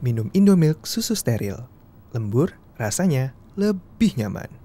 minum Indomilk susu steril. Lembur, rasanya lebih nyaman.